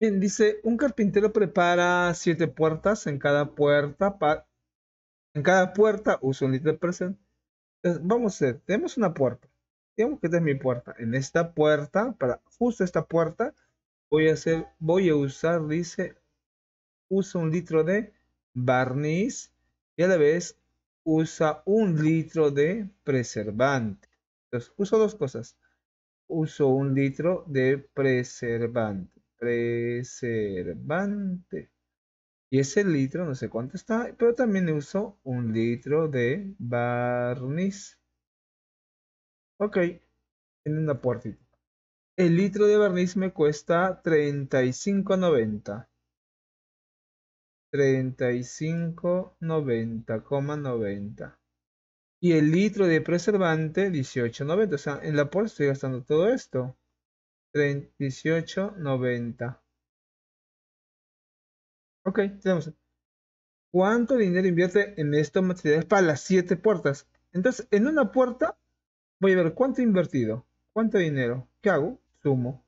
Bien, dice, un carpintero prepara siete puertas, en cada puerta, en cada puerta usa un litro de Entonces, vamos a ver, tenemos una puerta. Tengo que esta mi puerta. En esta puerta, para justo esta puerta, voy a hacer, voy a usar, dice, usa un litro de barniz y a la vez usa un litro de preservante. Entonces, uso dos cosas. Uso un litro de preservante preservante. Y ese litro, no sé cuánto está, pero también uso un litro de barniz. Ok, en una puertita. El litro de barniz me cuesta 35.90. 35.90,90. Y el litro de preservante 18.90. O sea, en la puerta estoy gastando todo esto. 38.90 Ok, tenemos. ¿Cuánto dinero invierte en estos materiales para las 7 puertas? Entonces, en una puerta voy a ver cuánto he invertido, cuánto dinero. ¿Qué hago? Sumo.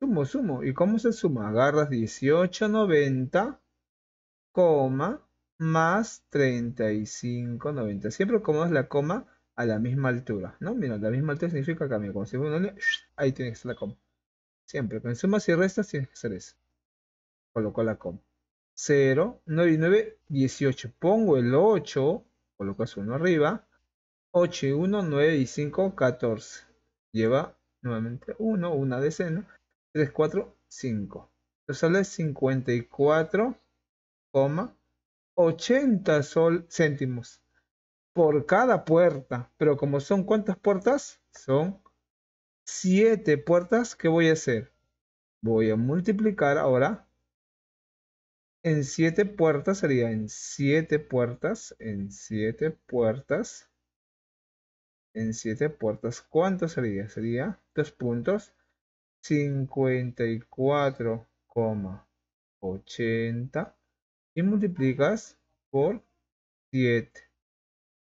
Sumo, sumo. ¿Y cómo se suma? Agarras 18.90, coma, más 35.90. Siempre como es la coma a la misma altura, ¿no? Mira, la misma altura significa cambio, como si fuera una ahí tiene que ser la coma. Siempre, con sumas y restas tiene que ser eso. Coloco la coma. 0, 9 y 9, 18. Pongo el 8, colocas 1 arriba. 8 y 1, 9 y 5, 14. Lleva nuevamente 1, una decena. 3, 4, 5. Entonces sale 54, 80 sol céntimos por cada puerta. Pero como son cuántas puertas, son siete puertas. ¿Qué voy a hacer? Voy a multiplicar ahora. En siete puertas sería en siete puertas, en siete puertas, en siete puertas. ¿Cuánto sería? Sería dos puntos. 54,80 y multiplicas por 7.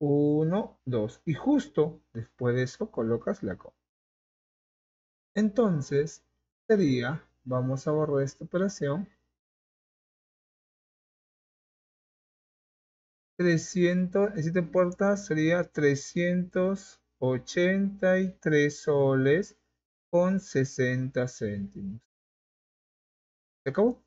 1, 2. Y justo después de eso colocas la coma. Entonces, sería, vamos a borrar esta operación, 300, te puertas sería 383 soles con 60 céntimos. ¿Se acabó?